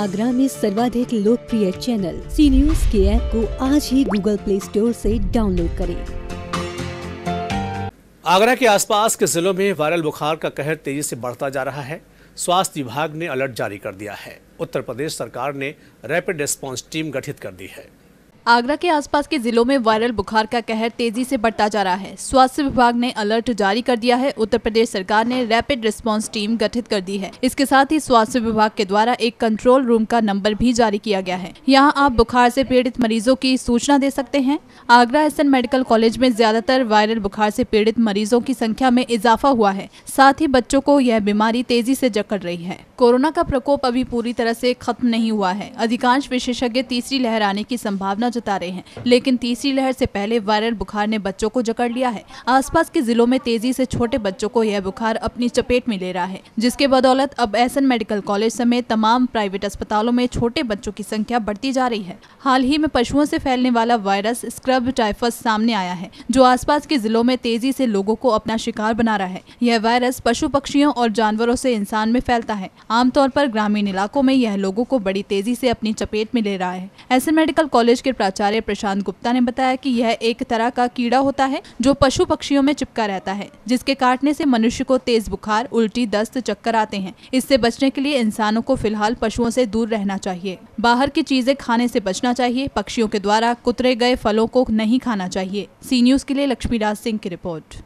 आगरा में सर्वाधिक लोकप्रिय चैनल सी न्यूज के ऐप को आज ही गूगल प्ले स्टोर से डाउनलोड करें आगरा के आसपास के जिलों में वायरल बुखार का कहर तेजी से बढ़ता जा रहा है स्वास्थ्य विभाग ने अलर्ट जारी कर दिया है उत्तर प्रदेश सरकार ने रैपिड रेस्पॉन्स टीम गठित कर दी है आगरा के आसपास के जिलों में वायरल बुखार का कहर तेजी से बढ़ता जा रहा है स्वास्थ्य विभाग ने अलर्ट जारी कर दिया है उत्तर प्रदेश सरकार ने रैपिड रिस्पांस टीम गठित कर दी है इसके साथ ही स्वास्थ्य विभाग के द्वारा एक कंट्रोल रूम का नंबर भी जारी किया गया है यहाँ आप बुखार से पीड़ित मरीजों की सूचना दे सकते हैं आगरा एस मेडिकल कॉलेज में ज्यादातर वायरल बुखार ऐसी पीड़ित मरीजों की संख्या में इजाफा हुआ है साथ ही बच्चों को यह बीमारी तेजी ऐसी जकड़ रही है कोरोना का प्रकोप अभी पूरी तरह ऐसी खत्म नहीं हुआ है अधिकांश विशेषज्ञ तीसरी लहर आने की संभावना जता रहे हैं लेकिन तीसरी लहर से पहले वायरल बुखार ने बच्चों को जकड़ लिया है आसपास के जिलों में तेजी से छोटे बच्चों को यह बुखार अपनी चपेट में ले रहा है जिसके बदौलत अब एसन मेडिकल कॉलेज समेत तमाम प्राइवेट अस्पतालों में छोटे बच्चों की संख्या बढ़ती जा रही है हाल ही में पशुओं से फैलने वाला वायरस स्क्रब टाइफस सामने आया है जो आस के जिलों में तेजी से लोगों को अपना शिकार बना रहा है यह वायरस पशु पक्षियों और जानवरों से इंसान में फैलता है आमतौर पर ग्रामीण इलाकों में यह लोगों को बड़ी तेजी से अपनी चपेट में ले रहा है ऐसे मेडिकल कॉलेज के प्राचार्य प्रशांत गुप्ता ने बताया कि यह एक तरह का कीड़ा होता है जो पशु पक्षियों में चिपका रहता है जिसके काटने से मनुष्य को तेज बुखार उल्टी दस्त चक्कर आते हैं इससे बचने के लिए इंसानों को फिलहाल पशुओं से दूर रहना चाहिए बाहर की चीजें खाने से बचना चाहिए पक्षियों के द्वारा कुतरे गए फलों को नहीं खाना चाहिए सी न्यूज के लिए लक्ष्मीराज सिंह की रिपोर्ट